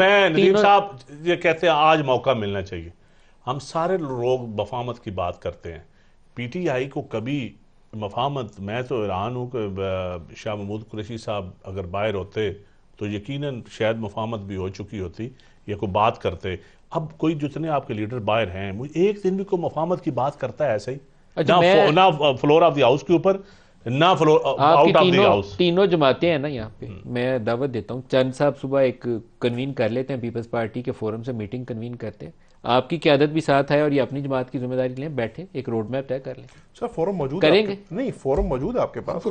मैं नदीम साहब ये कहते हैं आज मौका मिलना चाहिए हम सारे लोग मफामत की बात करते हैं पीटीआई को कभी मफामत मैं तो ईरान हूँ कि शाह महमूद कुरैशी साहब अगर बाहर होते तो यकीनन शायद मफामत भी हो चुकी होती या कोई बात करते अब कोई जितने आपके लीडर बाहर हैं एक दिन भी कोई मफामत की बात करता है ऐसे ही अच्छा, ना, ना फ्लोर ऑफ द हाउस के ऊपर ना floor out of the house तीनों जमाते हैं ना यहाँ पे हम्म। मैं दावत देता हूँ चंद साहब सुबह एक कन्वीन कर लेते हैं पीपल्स पार्टी के फोरम से मीटिंग कन्वीन करते हैं आपकी क्यादत भी साथ है और ये अपनी जमात की जिम्मेदारी लें बैठे एक रोड मैप तय कर लें सर फोरम मौजूद करेंगे नहीं फोरम मौजूद है आपके पास तो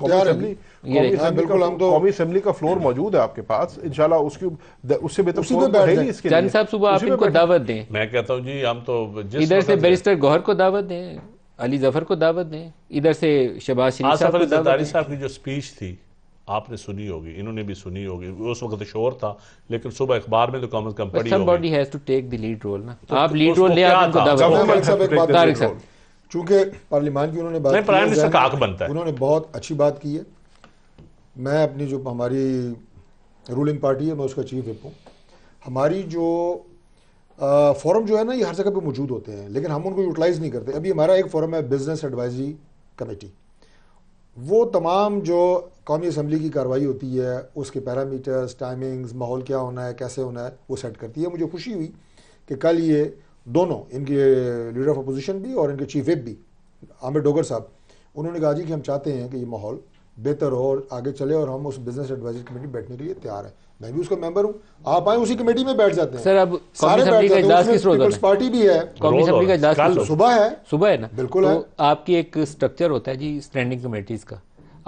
कौमी असेंबली का फ्लोर मौजूद है आपके पास इंशाल्लाह उसकी उससे बेहतर चंद साहब सुबह आप इनको दावत दें मैं कहता हूँ जी हम तो इधर से बैरिस्टर गौहर को दावत दें अली जफर को दावत दें इधर से शबाज शरीफ हाँ, साहब की जो स्पीच थी आपने सुनी होगी इन्होंने भी सुनी होगी उस वक्त शोर था लेकिन सुबह अखबार में तो कम अज कम पड़ी somebody has to take the lead ना तो आप लीड तो रोल ले आपको दावत चूंकि पार्लियामान की उन्होंने बात प्राइम मिनिस्टर का आंख बनता है उन्होंने बहुत अच्छी बात की है मैं अपनी जो हमारी रूलिंग पार्टी है मैं उसका चीफ हिप हूँ हमारी जो फॉरम जो है ना ये हर जगह पे मौजूद होते हैं लेकिन हम उनको यूटिलाइज़ नहीं करते अभी हमारा एक फॉरम है बिज़नेस एडवाइजरी कमेटी वो तमाम जो कौमी असम्बली की कार्रवाई होती है उसके पैरामीटर्स टाइमिंग्स माहौल क्या होना है कैसे होना है वो सेट करती है मुझे खुशी हुई कि कल ये दोनों इनके लीडर ऑफ अपोजिशन भी और इनके चीफ विप भी आमिर डोगर साहब उन्होंने कहा जी कि हम चाहते हैं कि ये माहौल बेहतर हो और आगे चले और हम उस बिजनेस एडवाइजरी कमेटी बैठने के लिए तैयार है मैं भी उसका मेंबर हूँ आप आए उसी कमेटी में बैठ जाते हैं सर अब सारे बैठ जाते हैं पार्टी भी है कांग्रेस का इजलास सुबह है सुबह है ना बिल्कुल तो है आपकी एक स्ट्रक्चर होता है जी स्टैंडिंग कमेटीज का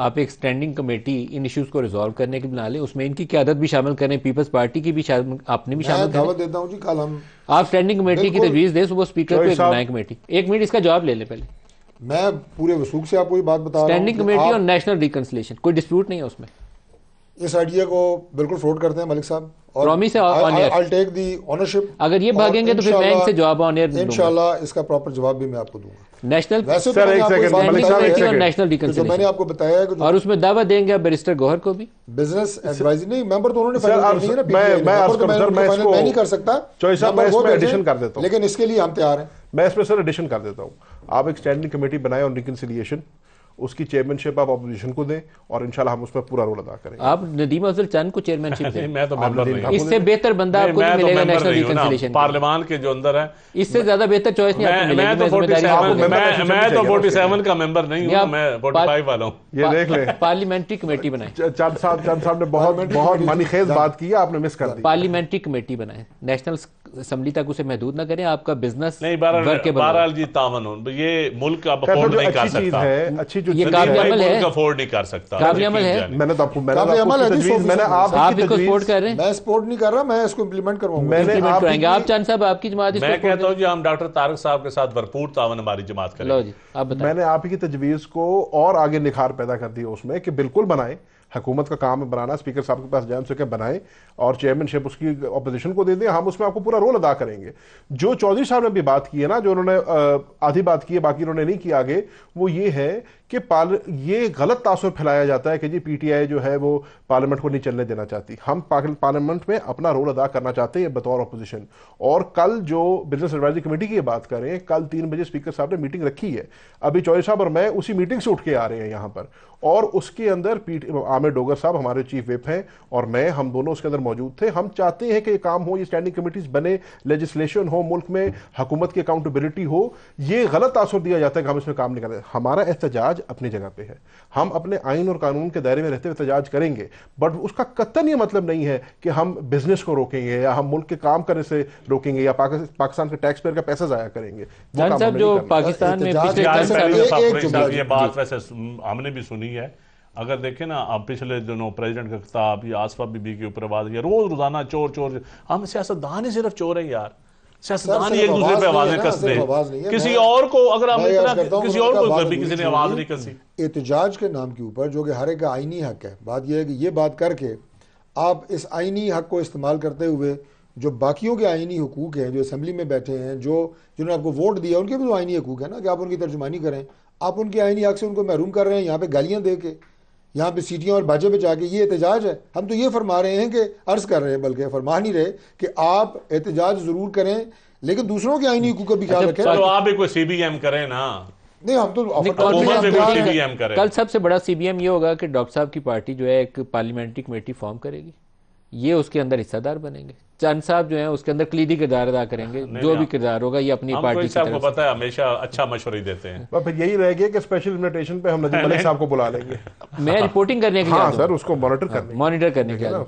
आप एक स्टैंडिंग कमेटी इन इश्यूज को रिजॉल्व करने के बना ले उसमें इनकी क्यादत भी शामिल करें पीपल्स पार्टी की भी आपने भी शामिल करें देता हूं जी कल हम आप स्टैंडिंग कमेटी की तजवीज दें सुबह स्पीकर को एक बनाए कमेटी एक मिनट इसका जवाब ले लें पहले मैं पूरे वसूख से आपको ये बात बता स्टैंडिंग कमेटी और नेशनल रिकंसिलेशन कोई डिस्प्यूट नहीं है उसमें इस आइडिया को बिल्कुल फ्रॉड करते हैं मलिक साहब और आई टेक दी ऑनरशिप अगर ये भागेंगे तो फिर बैंक से जवाब ऑन एयर इंशाल्लाह इसका प्रॉपर जवाब भी मैं आपको दूंगा नेशनल वैसे सर तो एक सेकंड मलिक साहब एक सेकंड नेशनल रिकंसिलिएशन मैंने आपको बताया है और उसमें दावा देंगे आप बैरिस्टर गौहर को भी बिजनेस एडवाइजरी नहीं मेंबर तो उन्होंने फाइनल नहीं है ना मैं मैं आपको सर तो मैं इसको मैं नहीं कर सकता चॉइस साहब इसमें एडिशन कर देता हूं लेकिन इसके लिए हम तैयार हैं मैं इसमें सर एडिशन कर देता हूं आप एक स्टैंडिंग कमेटी बनाए ऑन रिकनसिलियेशन उसकी चेयरमैनशिप आप अपोजिशन को दें और इंशाल्लाह हम उसमें पूरा रोल अदा करें आप नदीम अफजल चंद को चेयरमैनशिप दें मैं तो मेंबर नहीं इससे बेहतर बंदा आपको नहीं तो मिलेगा नेशनल रिकंसिलिएशन पार्लियामेंट के जो अंदर है इससे ज्यादा बेहतर चॉइस नहीं आपको मिलेगी मैं तो मैं तो 47 का मेंबर नहीं हूं मैं 45 वाला हूं ये देख लें पार्लियामेंट्री कमेटी बनाए चंद साहब चंद साहब ने बहुत बहुत मनीखेज बात की आपने मिस कर दी पार्लियामेंट्री कमेटी बनाए नेशनल असम्बली तक उसे महदूद ना करें आपका बिजनेस नहीं बहरहाल जी तावन ये मुल्क अफोर्ड नहीं कर सकता है अच्छी जो ये काबिल अमल है अफोर्ड नहीं कर सकता काबिल अमल है मैंने तो आपको मैंने अमल है मैंने आप इसको सपोर्ट कर रहे हैं मैं सपोर्ट नहीं कर रहा मैं इसको इंप्लीमेंट करवाऊंगा आप चांद साहब आपकी जमात मैं कहता हूं जी हम डॉक्टर तारक साहब के साथ भरपूर तावन हमारी जमात करें मैंने आप की तजवीज़ को और आगे निखार पैदा कर दिया उसमें कि बिल्कुल बनाएं हुकूमत का काम है बनाना स्पीकर साहब के पास जाए उनसे क्या और चेयरमैनशिप उसकी अपोजिशन को दे दें हम उसमें आपको पूरा रोल अदा करेंगे जो चौधरी साहब ने भी बात की है ना जो उन्होंने आधी बात की है बाकी उन्होंने नहीं किया आगे वो ये है कि पाल ये गलत तासर फैलाया जाता है कि जी पीटीआई जो है वो पार्लियामेंट को नहीं चलने देना चाहती हम पार्लियामेंट में अपना रोल अदा करना चाहते हैं बतौर अपोजिशन और कल जो बिजनेस एडवाइजरी कमेटी की बात करें कल तीन बजे स्पीकर साहब ने मीटिंग रखी है अभी चौधरी साहब और मैं उसी मीटिंग से उठ के आ रहे हैं यहाँ पर और उसके अंदर आमिर डोगर साहब हमारे चीफ विप हैं और मैं हम दोनों उसके अंदर मौजूद थे हम चाहते हैं कि ये काम हो ये स्टैंडिंग कमेटीज बने लेजिस्लेशन हो मुल्क में हुकूमत की अकाउंटेबिलिटी हो ये गलत तासर दिया जाता है कि हम इसमें काम नहीं कर रहे हमारा एहतजाज एहतजाज अपनी जगह पे है हम अपने आइन और कानून के दायरे में रहते हुए एहतजाज करेंगे बट उसका कतन ये मतलब नहीं है कि हम बिजनेस को रोकेंगे या हम मुल्क के काम करने से रोकेंगे या पाकिस्तान के टैक्स पेयर का पैसा जाया करेंगे जो पाकिस्तान ये बात वैसे हमने भी सुनी है अगर देखें ना आप पिछले दिनों प्रेसिडेंट का खिताब या आसफा बीबी के ऊपर आवाज रोज रोजाना चोर चोर हम सियासतदान ही सिर्फ चोर है यार सियासतदान एक दूसरे पे आवाजें कसते हैं किसी और को अगर आप किसी और को कभी किसी ने आवाज नहीं कसी एहतजाज के नाम के ऊपर जो कि हर एक आईनी हक है बात यह है कि ये बात करके आप इस आइनी हक को इस्तेमाल करते हुए जो बाकियों के आइनी हकूक हैं जो असम्बली में बैठे हैं जो जिन्होंने आपको वोट दिया उनके भी तो आइनी हकूक है ना कि आप उनकी तर्जुमानी करें आप उनके आइनी हक से उनको महरूम कर रहे हैं यहाँ पे गालियाँ दे के यहाँ पे सीटियाँ और बाजे बजा के ये एहतजाज है हम तो ये फरमा रहे हैं कि अर्ज़ कर रहे हैं बल्कि फरमा नहीं रहे कि आप एहतजाज ज़रूर करें लेकिन दूसरों के आईनी हुकूक का भी ख्याल अच्छा, रखें तो आप एक सी बी एम करें ना नहीं हम तो कल सबसे बड़ा सी बी एम ये होगा कि डॉक्टर साहब की पार्टी जो है एक पार्लियामेंट्री कमेटी फॉर्म करेगी ये उसके अंदर हिस्सादार बनेंगे चंद साहब जो है उसके अंदर क्लीदी किरदार अदा करेंगे जो भी किरदार होगा ये अपनी पार्टी साहब को पता है हमेशा अच्छा मशवरे देते हैं फिर यही रह गया कि स्पेशल इन्विटेशन पे हम नजीब मलिक साहब को बुला लेंगे मैं रिपोर्टिंग करने के लिए हाँ, सर उसको मॉनिटर करने मॉनिटर हाँ, करने के लिए